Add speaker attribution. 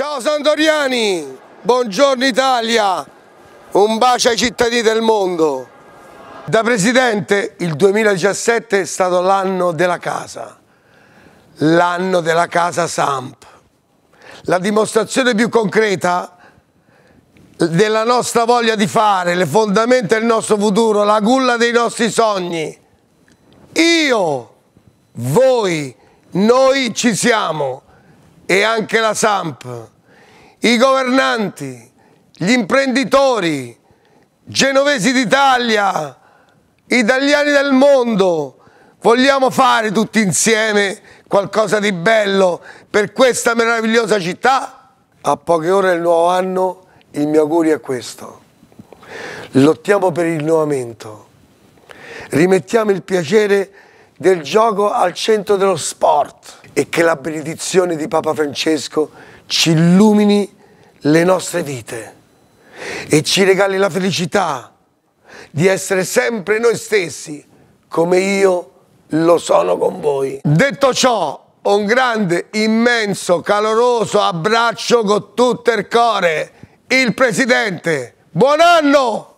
Speaker 1: Ciao Santoriani, buongiorno Italia, un bacio ai cittadini del mondo. Da presidente il 2017 è stato l'anno della casa, l'anno della casa Samp. La dimostrazione più concreta della nostra voglia di fare, le fondamenta del nostro futuro, la culla dei nostri sogni. Io, voi, noi ci siamo e anche la Samp, i governanti, gli imprenditori, genovesi d'Italia, italiani del mondo, vogliamo fare tutti insieme qualcosa di bello per questa meravigliosa città? A poche ore del nuovo anno il mio augurio è questo. Lottiamo per il rinnovamento, rimettiamo il piacere del gioco al centro dello sport e che la benedizione di Papa Francesco ci illumini le nostre vite e ci regali la felicità di essere sempre noi stessi come io lo sono con voi. Detto ciò, un grande, immenso, caloroso abbraccio con tutto il cuore, il Presidente. Buon anno!